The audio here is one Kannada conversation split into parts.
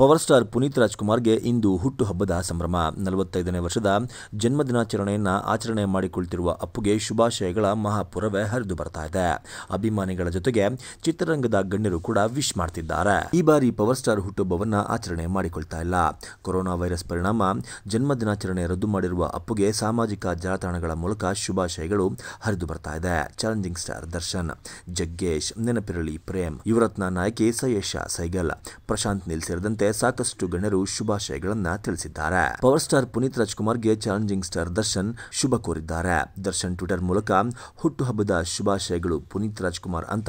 ಪವರ್ ಸ್ಟಾರ್ ಪುನೀತ್ ರಾಜ್ಕುಮಾರ್ಗೆ ಇಂದು ಹುಟ್ಟುಹಬ್ಬದ ಸಂಭ್ರಮ ನಲವತ್ತೈದನೇ ವರ್ಷದ ಜನ್ಮದಿನಾಚರಣೆಯನ್ನು ಆಚರಣೆ ಮಾಡಿಕೊಳ್ತಿರುವ ಅಪ್ಪುಗೆ ಶುಭಾಶಯಗಳ ಮಹಾಪುರವೇ ಹರಿದು ಬರ್ತಾ ಇದೆ ಅಭಿಮಾನಿಗಳ ಜೊತೆಗೆ ಚಿತ್ರರಂಗದ ಗಣ್ಯರು ಕೂಡ ವಿಶ್ ಮಾಡ್ತಿದ್ದಾರೆ ಈ ಬಾರಿ ಪವರ್ ಸ್ಟಾರ್ ಹುಟ್ಟುಹಬ್ಬವನ್ನು ಆಚರಣೆ ಮಾಡಿಕೊಳ್ತಾ ಇಲ್ಲ ಕೊರೋನಾ ವೈರಸ್ ಪರಿಣಾಮ ಜನ್ಮದಿನಾಚರಣೆ ರದ್ದು ಮಾಡಿರುವ ಅಪ್ಪುಗೆ ಸಾಮಾಜಿಕ ಜಾಲತಾಣಗಳ ಮೂಲಕ ಶುಭಾಶಯಗಳು ಹರಿದು ಬರ್ತಾ ಇದೆ ಚಾಲೆಂಜಿಂಗ್ ಸ್ಟಾರ್ ದರ್ಶನ್ ಜಗ್ಗೇಶ್ ನೆನಪಿರಲಿ ಪ್ರೇಮ್ ಯುವರತ್ನ ನಾಯಕಿ ಸಯೇಶ ಸೈಗಲ್ ಪ್ರಶಾಂತ್ ನಿಲ್ ಸೇರಿದಂತೆ ಸಾಕಷ್ಟು ಗಣ್ಯರು ಶುಭಾಶಯಗಳನ್ನು ತಿಳಿಸಿದ್ದಾರೆ ಪವರ್ ಸ್ಟಾರ್ ಪುನೀತ್ ರಾಜ್ಕುಮಾರ್ಗೆ ಚಾಲೆಂಜಿಂಗ್ ಸ್ಟಾರ್ ದರ್ಶನ್ ಶುಭ ಕೋರಿದ್ದಾರೆ ದರ್ಶನ್ ಟ್ವಿಟರ್ ಮೂಲಕ ಹುಟ್ಟುಹಬ್ಬದ ಶುಭಾಶಯಗಳು ಪುನೀತ್ ರಾಜ್ಕುಮಾರ್ ಅಂತ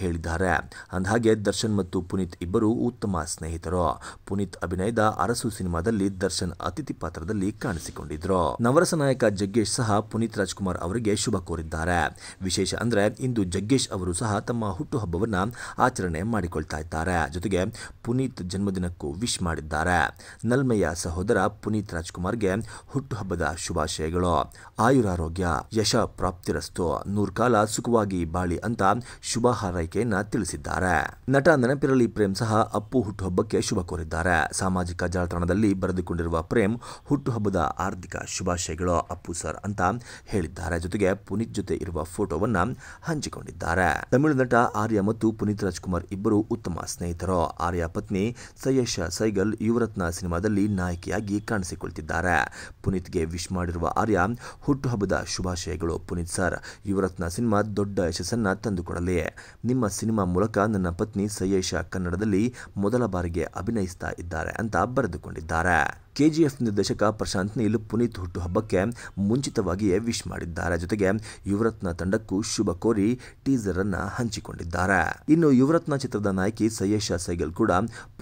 ಹೇಳಿದ್ದಾರೆ ಅಂದಹಾಗೆ ದರ್ಶನ್ ಮತ್ತು ಪುನೀತ್ ಇಬ್ಬರು ಉತ್ತಮ ಸ್ನೇಹಿತರು ಪುನೀತ್ ಅಭಿನಯದ ಅರಸು ಸಿನಿಮಾದಲ್ಲಿ ದರ್ಶನ್ ಅತಿಥಿ ಪಾತ್ರದಲ್ಲಿ ಕಾಣಿಸಿಕೊಂಡಿದ್ರು ನವರಸ ನಾಯಕ ಜಗ್ಗೇಶ್ ಸಹ ಪುನೀತ್ ರಾಜ್ಕುಮಾರ್ ಅವರಿಗೆ ಶುಭ ಕೋರಿದ್ದಾರೆ ವಿಶೇಷ ಅಂದ್ರೆ ಇಂದು ಜಗ್ಗೇಶ್ ಅವರು ಸಹ ತಮ್ಮ ಹುಟ್ಟುಹಬ್ಬವನ್ನ ಆಚರಣೆ ಮಾಡಿಕೊಳ್ತಾ ಇದ್ದಾರೆ ಜೊತೆಗೆ ಪುನೀತ್ ಜನ್ಮದಿನ ವಿಶ್ ಮಾಡಿದ್ದಾರೆ ನಲ್ಮೆಯ ಸಹೋದರ ಪುನೀತ್ ರಾಜ್ಕುಮಾರ್ಗೆ ಹುಟ್ಟುಹಬ್ಬದ ಶುಭಾಶಯಗಳು ಆಯುರಾರೋಗ್ಯ ಯಶ ಪ್ರಾಪ್ತಿರಸ್ತು ಕಾಲ ಸುಖವಾಗಿ ಬಾಳಿ ಅಂತ ಶುಭ ಹಾರೈಕೆಯನ್ನ ತಿಳಿಸಿದ್ದಾರೆ ನಟ ನೆನಪಿರಲಿ ಪ್ರೇಮ್ ಸಹ ಅಪ್ಪು ಹುಟ್ಟುಹಬ್ಬಕ್ಕೆ ಶುಭ ಕೋರಿದ್ದಾರೆ ಸಾಮಾಜಿಕ ಜಾಲತಾಣದಲ್ಲಿ ಬರೆದುಕೊಂಡಿರುವ ಪ್ರೇಮ್ ಹುಟ್ಟುಹಬ್ಬದ ಆರ್ಥಿಕ ಶುಭಾಶಯಗಳು ಅಪ್ಪು ಸರ್ ಅಂತ ಹೇಳಿದ್ದಾರೆ ಜೊತೆಗೆ ಪುನೀತ್ ಜೊತೆ ಇರುವ ಫೋಟೋವನ್ನ ಹಂಚಿಕೊಂಡಿದ್ದಾರೆ ತಮಿಳು ನಟ ಆರ್ಯ ಮತ್ತು ಪುನೀತ್ ರಾಜ್ಕುಮಾರ್ ಇಬ್ಬರು ಉತ್ತಮ ಸ್ನೇಹಿತರು ಆರ್ಯ ಪತ್ನಿ ಸಯ್ಯ ಐಶಾ ಸೈಗಲ್ ಯುವರತ್ನ ಸಿನಿಮಾದಲ್ಲಿ ನಾಯಕಿಯಾಗಿ ಕಾಣಿಸಿಕೊಳ್ತಿದ್ದಾರೆ ಪುನೀತ್ಗೆ ವಿಶ್ ಮಾಡಿರುವ ಆರ್ಯ ಹುಟ್ಟುಹಬ್ಬದ ಶುಭಾಶಯಗಳು ಪುನೀತ್ ಸರ್ ಯುವರತ್ನ ಸಿನಿಮಾ ದೊಡ್ಡ ಯಶಸ್ಸನ್ನ ತಂದುಕೊಡಲಿ ನಿಮ್ಮ ಸಿನಿಮಾ ಮೂಲಕ ನನ್ನ ಪತ್ನಿ ಸಯೇಶ ಕನ್ನಡದಲ್ಲಿ ಮೊದಲ ಬಾರಿಗೆ ಅಭಿನಯಿಸ್ತಾ ಇದ್ದಾರೆ ಅಂತ ಬರೆದುಕೊಂಡಿದ್ದಾರೆ ಕೆಜಿಎಫ್ ನಿರ್ದೇಶಕ ಪ್ರಶಾಂತ್ ನೀಲ್ ಪುನೀತ್ ಹುಟ್ಟುಹಬ್ಬಕ್ಕೆ ಮುಂಚಿತವಾಗಿಯೇ ವಿಶ್ ಮಾಡಿದ್ದಾರೆ ಜೊತೆಗೆ ಯುವರತ್ನ ತಂಡಕ್ಕೂ ಶುಭ ಕೋರಿ ಟೀಸರ್ ಅನ್ನ ಹಂಚಿಕೊಂಡಿದ್ದಾರೆ ಇನ್ನು ಯುವರತ್ನ ಚಿತ್ರದ ನಾಯಕಿ ಸಯೇಶ ಸೈಗಲ್ ಕೂಡ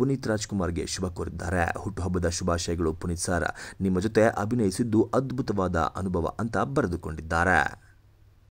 ಪುನೀತ್ ರಾಜ್ಕುಮಾರ್ಗೆ ಶುಭ ಕೋರಿದ್ದಾರೆ ಹುಟ್ಟುಹಬ್ಬದ ಶುಭಾಶಯಗಳು ಪುನೀತ್ ಸರ್ ನಿಮ್ಮ ಜೊತೆ ಅಭಿನಯಿಸಿದ್ದು ಅದ್ಭುತವಾದ ಅನುಭವ ಅಂತ ಬರೆದುಕೊಂಡಿದ್ದಾರೆ